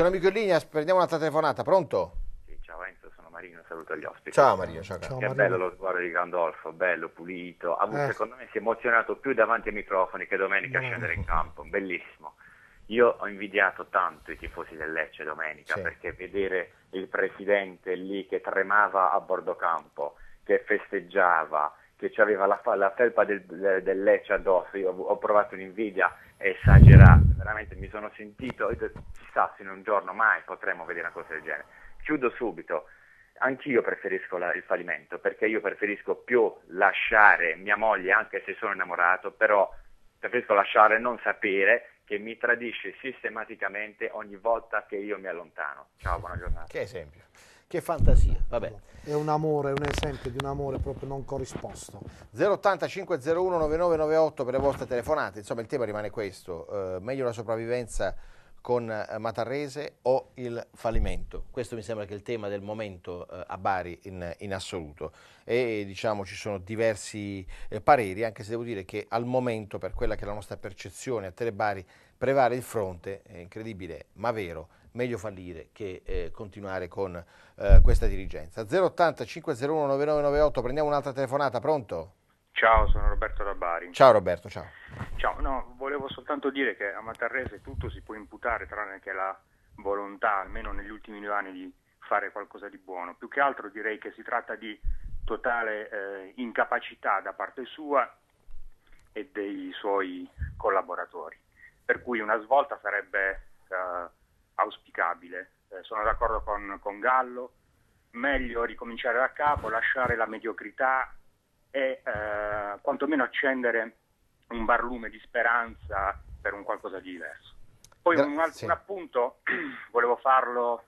Sono amico in linea, prendiamo un'altra telefonata, pronto? Sì, ciao Enzo, sono Marino, saluto gli ospiti. Ciao Marino, ciao. ciao che Marino. bello lo sguardo di Gandolfo, bello, pulito. Ha avuto, eh. secondo me si è emozionato più davanti ai microfoni che domenica a scendere in campo, bellissimo. Io ho invidiato tanto i tifosi del Lecce domenica sì. perché vedere il presidente lì che tremava a bordo campo, che festeggiava, che aveva la, la felpa del, del, Lecce addosso, io ho, ho provato un'invidia esagerato, veramente mi sono sentito, ho detto, chissà se in un giorno mai potremo vedere una cosa del genere. Chiudo subito, anch'io preferisco la, il fallimento, perché io preferisco più lasciare mia moglie, anche se sono innamorato, però preferisco lasciare non sapere che mi tradisce sistematicamente ogni volta che io mi allontano. Ciao, buona giornata. Che esempio. Che fantasia, esatto. va È un amore, un esempio di un amore proprio non corrisposto. 080 085019998 per le vostre telefonate, insomma il tema rimane questo, eh, meglio la sopravvivenza con eh, Matarrese o il fallimento. Questo mi sembra che è il tema del momento eh, a Bari in, in, assoluto e diciamo ci sono diversi eh, pareri, anche se devo dire che al momento per quella che è la nostra percezione a Telebari prevale il fronte, è incredibile ma vero, meglio fallire che eh, continuare con eh, questa dirigenza. 080 501 9998, prendiamo un'altra telefonata, pronto? Ciao, sono Roberto Dabari. Ciao Roberto, ciao. Ciao, no, volevo soltanto dire che a Matarrese tutto si può imputare tranne che la volontà, almeno negli ultimi due anni, di fare qualcosa di buono. Più che altro direi che si tratta di totale eh, incapacità da parte sua e dei suoi collaboratori. Per cui una svolta sarebbe eh, auspicabile. Eh, sono d'accordo con, con Gallo, meglio ricominciare da capo, lasciare la mediocrità e eh, quantomeno accendere un barlume di speranza per un qualcosa di diverso. Poi un, altro, sì. un appunto, volevo farlo,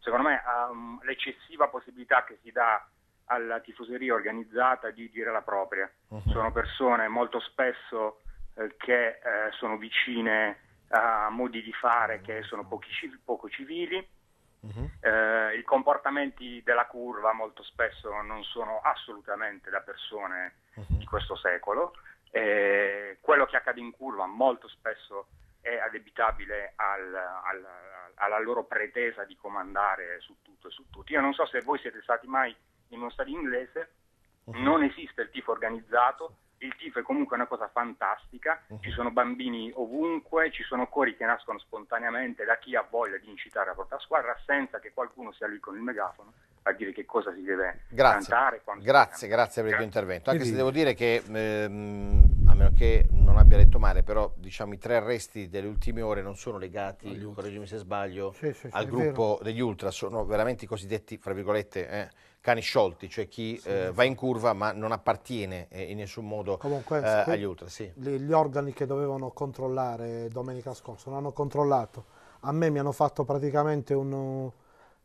secondo me, um, l'eccessiva possibilità che si dà alla tifoseria organizzata di dire la propria. Uh-huh. Sono persone molto spesso eh, che eh, sono vicine a modi di fare che sono pochi, poco civili, uh-huh. eh, i comportamenti della curva molto spesso non sono assolutamente da persone uh-huh. di questo secolo, eh, quello che accade in curva molto spesso è addebitabile al, al, alla loro pretesa di comandare su tutto e su tutti. Io non so se voi siete stati mai in uno stadio inglese, uh-huh. non esiste il tifo organizzato, il tifo è comunque una cosa fantastica, mhm. ci sono bambini ovunque, ci sono cori che nascono spontaneamente da chi ha voglia di incitare la propria squadra senza che qualcuno sia lì con il megafono a dire che cosa si deve grazie. cantare. Grazie, grazie per il tuo intervento, anche se devo dire che... Ehm meno che non abbia letto male, però diciamo i tre arresti delle ultime ore non sono legati, correggimi se sbaglio, sì, sì, al gruppo degli ultra, sono veramente i cosiddetti, fra virgolette, eh, cani sciolti, cioè chi sì, eh, va in curva ma non appartiene eh, in nessun modo Comunque, eh, agli ultra. Sì. Gli organi che dovevano controllare domenica scorsa non hanno controllato, a me mi hanno fatto praticamente un...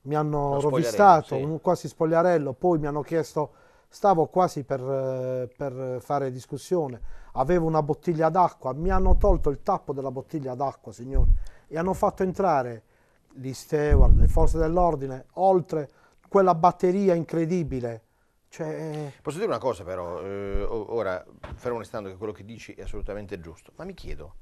mi hanno Lo rovistato, un quasi spogliarello, poi mi hanno chiesto Stavo quasi per, eh, per fare discussione, avevo una bottiglia d'acqua, mi hanno tolto il tappo della bottiglia d'acqua, signori, e hanno fatto entrare gli steward, le forze dell'ordine, oltre quella batteria incredibile. Cioè... Eh, Posso dire una cosa però, eh, ora, fermo restando che quello che dici è assolutamente giusto, ma mi chiedo,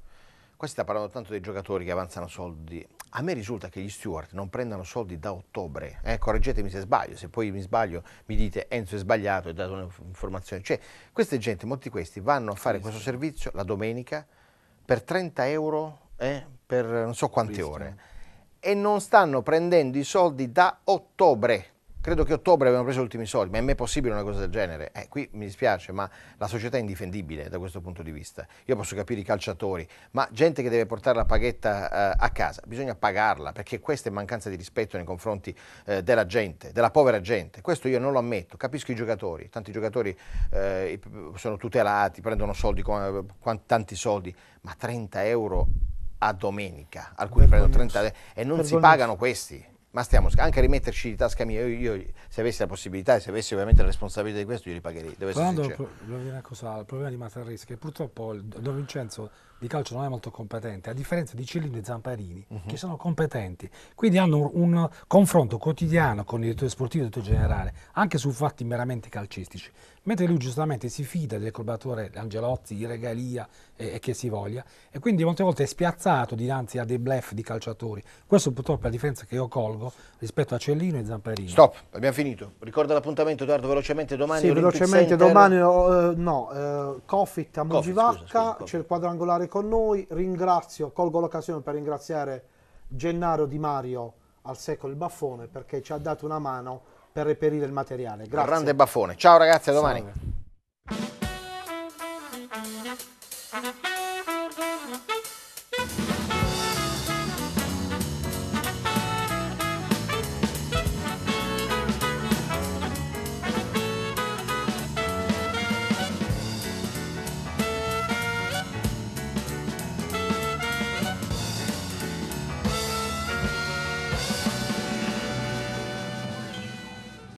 Qua si sta parlando tanto dei giocatori che avanzano soldi. A me risulta che gli steward non prendano soldi da ottobre. Eh, correggetemi se sbaglio, se poi mi sbaglio mi dite Enzo è sbagliato, è dato un'informazione. Cioè, queste gente, molti di questi, vanno a fare questo servizio la domenica per 30 euro eh, per non so quante Cristo. ore e non stanno prendendo i soldi da ottobre credo che ottobre abbiamo preso gli ultimi soldi, ma è mai possibile una cosa del genere? Eh, qui mi dispiace, ma la società è indifendibile da questo punto di vista. Io posso capire i calciatori, ma gente che deve portare la paghetta eh, a casa, bisogna pagarla, perché questa è mancanza di rispetto nei confronti eh, della gente, della povera gente. Questo io non lo ammetto, capisco i giocatori, tanti giocatori eh, sono tutelati, prendono soldi, tanti soldi, ma 30 euro a domenica, alcuni prendono 30 euro e non si pagano questi ma stiamo anche a rimetterci di tasca mia. Io, io, se avessi la possibilità e se avessi ovviamente la responsabilità di questo, io li pagherei. Devo essere Quando, Pro, una cosa, il problema di Matarrese, che purtroppo il, Don Vincenzo di calcio non è molto competente, a differenza di Cellini e Zamparini, uh-huh. che sono competenti, quindi hanno un, un confronto quotidiano con il direttore sportivo e il direttore generale, anche su fatti meramente calcistici, mentre lui giustamente si fida del collaboratore Angelozzi, di Regalia e, e, che si voglia, e quindi molte volte è spiazzato dinanzi a dei bluff di calciatori. Questo purtroppo è la differenza che io colgo rispetto a Cellino e Zamparini. Stop, abbiamo finito. Ricorda l'appuntamento, Edoardo, velocemente domani. Sì, Olympic velocemente Center. domani, uh, no, uh, eh, Coffit a Mugivacca, c'è il quadrangolare con noi. Ringrazio, colgo l'occasione per ringraziare Gennaro Di Mario al secolo il baffone perché ci ha dato una mano per reperire il materiale. Grazie. Grande baffone. Ciao ragazzi, a domani. Salve.